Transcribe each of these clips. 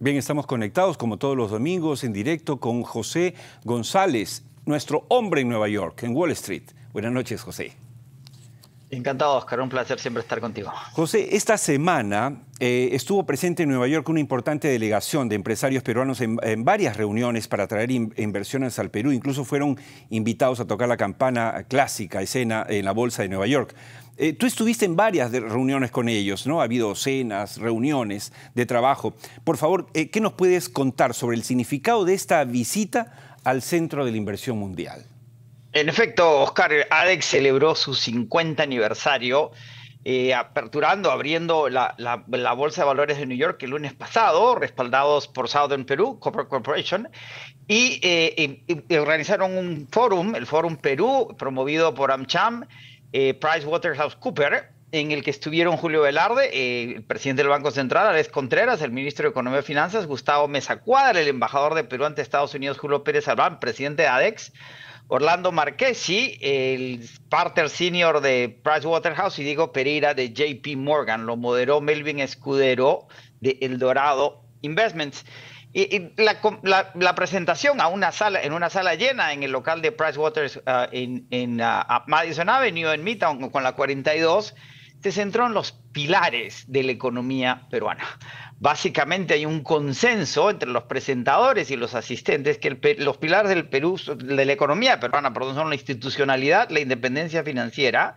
Bien, estamos conectados como todos los domingos en directo con José González, nuestro hombre en Nueva York, en Wall Street. Buenas noches, José. Encantado, Oscar. Un placer siempre estar contigo. José, esta semana eh, estuvo presente en Nueva York una importante delegación de empresarios peruanos en, varias reuniones para traer inversiones al Perú. Incluso fueron invitados a tocar la campana clásica, escena, en la Bolsa de Nueva York. Eh, tú estuviste en varias reuniones con ellos, ¿no? Ha habido cenas, reuniones de trabajo. Por favor, eh, ¿qué nos puedes contar sobre el significado de esta visita al Centro de la Inversión Mundial? En efecto, Oscar Adex celebró su 50 aniversario. Eh, aperturando, abriendo la, Bolsa de Valores de New York el lunes pasado, respaldados por Southern Perú Copper Corporation, eh, y, organizaron un fórum, el Fórum Perú, promovido por AmCham, eh, PricewaterhouseCoopers, en el que estuvieron Julio Velarde, eh, el presidente del Banco Central, Alex Contreras, el ministro de Economía y Finanzas, Gustavo Mesa Cuadra, el embajador de Perú ante Estados Unidos, Julio Pérez Albán, presidente de ADEX, Orlando Marquesi, el partner senior de Pricewaterhouse y Diego Pereira de JP Morgan. Lo moderó Melvin Escudero de El Dorado Investments. Y, la, presentación a una sala, en una sala llena en el local de Pricewaterhouse ah, en, ah, Madison Avenue, en Midtown, con la 42, se centró en los pilares de la economía peruana. Básicamente hay un consenso entre los presentadores y los asistentes que los pilares del Perú, de la economía peruana, son la institucionalidad, la independencia financiera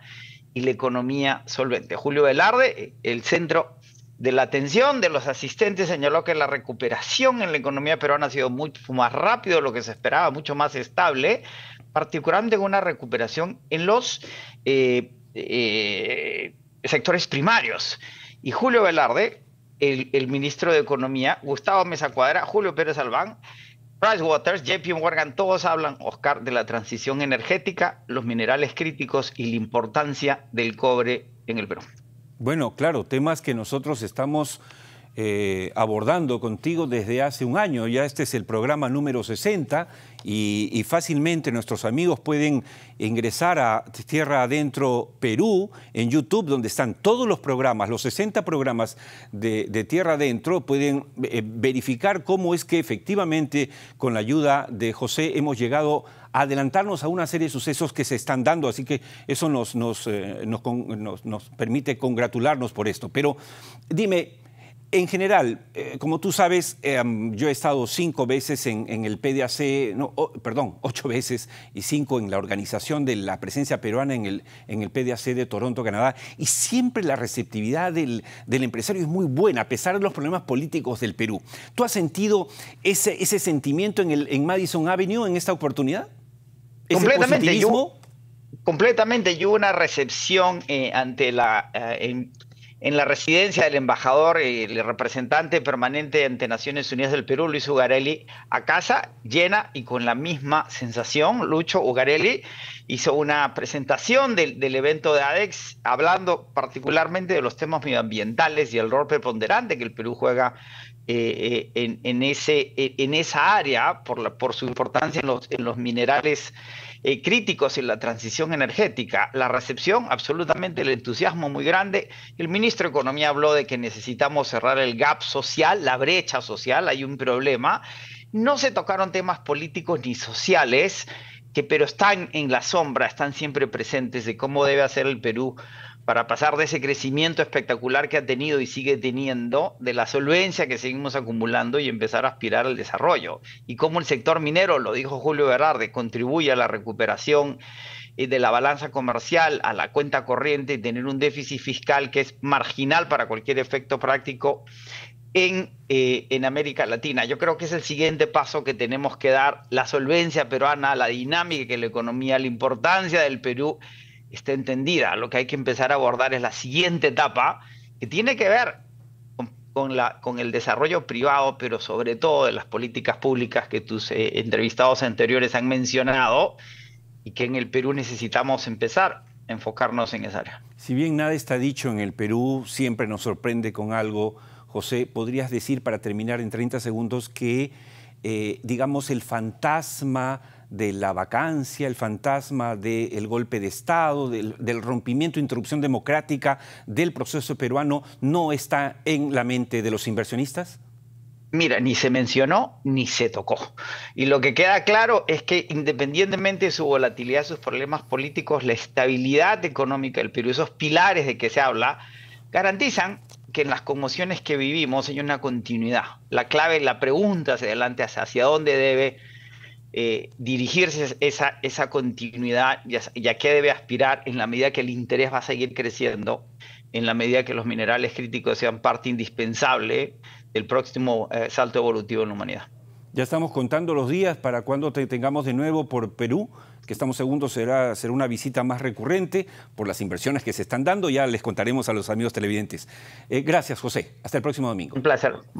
y la economía solvente. Julio Velarde, el centro de la atención de los asistentes, señaló que la recuperación en la economía peruana ha sido mucho más rápido de lo que se esperaba, mucho más estable, particularmente una recuperación en los eh, eh, sectores primarios. Y Julio Velarde, el, ministro de Economía, Gustavo Mesa Cuadra, Julio Pérez Albán, Price Waters, JP Morgan, todos hablan, Oscar, de la transición energética, los minerales críticos y la importancia del cobre en el Perú. Bueno, claro, temas que nosotros estamos eh, abordando contigo desde hace un año. Ya este es el programa número 60 y, fácilmente nuestros amigos pueden ingresar a Tierra Adentro Perú en YouTube, donde están todos los programas, los 60 programas de, Tierra Adentro. Pueden eh, verificar cómo es que efectivamente con la ayuda de José hemos llegado a adelantarnos a una serie de sucesos que se están dando, así que eso nos, nos, eh, nos, nos permite congratularnos por esto. Pero dime, en general, eh, como tú sabes, em, yo he estado cinco veces en, el PDAC, no, perdón, ocho veces y cinco en la organización de la presencia peruana en el, en el PDAC de Toronto, Canadá, y siempre la receptividad del, empresario es muy buena, a pesar de los problemas políticos del Perú. ¿Tú has sentido ese, ese sentimiento en, el, en Madison Avenue en esta oportunidad? Completamente. Yo, completamente. Yo una recepción eh, ante la... Eh, en la residencia del embajador y el representante permanente ante Naciones Unidas del Perú, Luis Ugarelli, a casa llena y con la misma sensación. Lucho Ugarelli hizo una presentación del, del evento de ADEX, hablando particularmente de los temas medioambientales y el rol preponderante que el Perú juega eh, eh, en, ese, eh, en esa área por, por su importancia en los, en los minerales críticos en la transición energética. La recepción, absolutamente el entusiasmo muy grande. El ministro de Economía habló de que necesitamos cerrar el gap social, la brecha social, hay un problema. No se tocaron temas políticos ni sociales, que pero están en la sombra, están siempre presentes de cómo debe hacer el Perú para pasar de ese crecimiento espectacular que ha tenido y sigue teniendo, de la solvencia que seguimos acumulando y empezar a aspirar al desarrollo. Y cómo el sector minero, lo dijo Julio Berarde, contribuye a la recuperación eh, de la balanza comercial a la cuenta corriente y tener un déficit fiscal que es marginal para cualquier efecto práctico en, eh, en, América Latina. Yo creo que es el siguiente paso que tenemos que dar, la solvencia peruana, la dinámica que la economía, la importancia del Perú está entendida. Lo que hay que empezar a abordar es la siguiente etapa, que tiene que ver con, la, con el desarrollo privado, pero sobre todo de las políticas públicas que tus eh, entrevistados anteriores han mencionado y que en el Perú necesitamos empezar a enfocarnos en esa área. Si bien nada está dicho en el Perú, siempre nos sorprende con algo. José, ¿podrías decir para terminar en 30 segundos que, eh, digamos, el fantasma de la vacancia, el fantasma del golpe de Estado, del, rompimiento rompimiento, interrupción democrática del proceso peruano, no está en la mente de los inversionistas? Mira, ni se mencionó ni se tocó. Y lo que queda claro es que independientemente de su volatilidad, sus problemas políticos, la estabilidad económica del Perú, esos pilares de que se habla, garantizan que en las conmociones que vivimos hay una continuidad. La clave, la pregunta hacia adelante hacia dónde debe eh, dirigirse esa, esa continuidad y a, qué debe aspirar en la medida que el interés va a seguir creciendo, en la medida que los minerales críticos sean parte indispensable del próximo eh, salto evolutivo en la humanidad. Ya estamos contando los días para cuando tengamos de nuevo por Perú, que estamos segundos será, será una visita más recurrente por las inversiones que se están dando. Ya les contaremos a los amigos televidentes. Eh, gracias, José. Hasta el próximo domingo. Un placer.